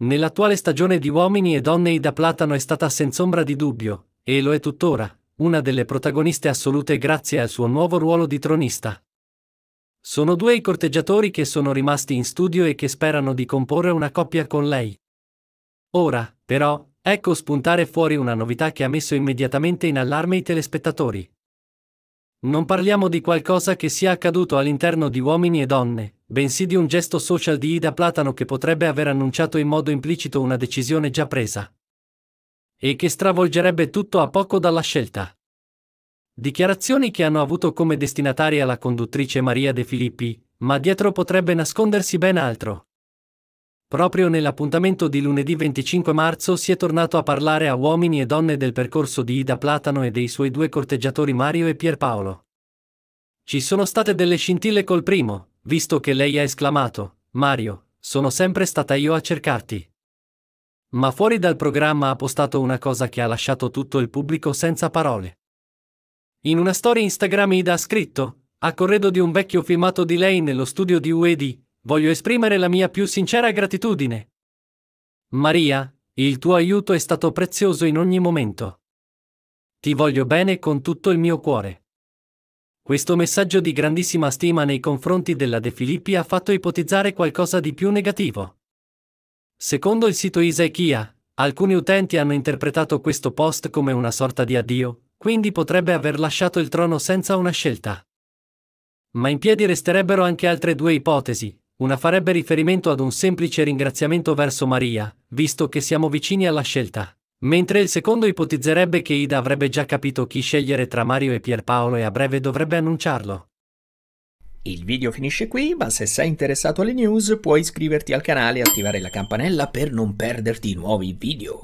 Nell'attuale stagione di Uomini e Donne Ida Platano è stata senz'ombra di dubbio, e lo è tuttora, una delle protagoniste assolute grazie al suo nuovo ruolo di tronista. Sono due i corteggiatori che sono rimasti in studio e che sperano di comporre una coppia con lei. Ora, però, ecco spuntare fuori una novità che ha messo immediatamente in allarme i telespettatori. Non parliamo di qualcosa che sia accaduto all'interno di uomini e donne, bensì di un gesto social di Ida Platano che potrebbe aver annunciato in modo implicito una decisione già presa. E che stravolgerebbe tutto a poco dalla scelta. Dichiarazioni che hanno avuto come destinataria la conduttrice Maria De Filippi, ma dietro potrebbe nascondersi ben altro. Proprio nell'appuntamento di lunedì 25 marzo si è tornato a parlare a uomini e donne del percorso di Ida Platano e dei suoi due corteggiatori Mario e Pierpaolo. Ci sono state delle scintille col primo, visto che lei ha esclamato, Mario, sono sempre stata io a cercarti. Ma fuori dal programma ha postato una cosa che ha lasciato tutto il pubblico senza parole. In una storia Instagram Ida ha scritto, a corredo di un vecchio filmato di lei nello studio di UED, voglio esprimere la mia più sincera gratitudine. Maria, il tuo aiuto è stato prezioso in ogni momento. Ti voglio bene con tutto il mio cuore. Questo messaggio di grandissima stima nei confronti della De Filippi ha fatto ipotizzare qualcosa di più negativo. Secondo il sito Isaichia, alcuni utenti hanno interpretato questo post come una sorta di addio, quindi potrebbe aver lasciato il trono senza una scelta. Ma in piedi resterebbero anche altre due ipotesi, una farebbe riferimento ad un semplice ringraziamento verso Maria, visto che siamo vicini alla scelta. Mentre il secondo ipotizzerebbe che Ida avrebbe già capito chi scegliere tra Mario e Pierpaolo e a breve dovrebbe annunciarlo. Il video finisce qui, ma se sei interessato alle news puoi iscriverti al canale e attivare la campanella per non perderti nuovi video.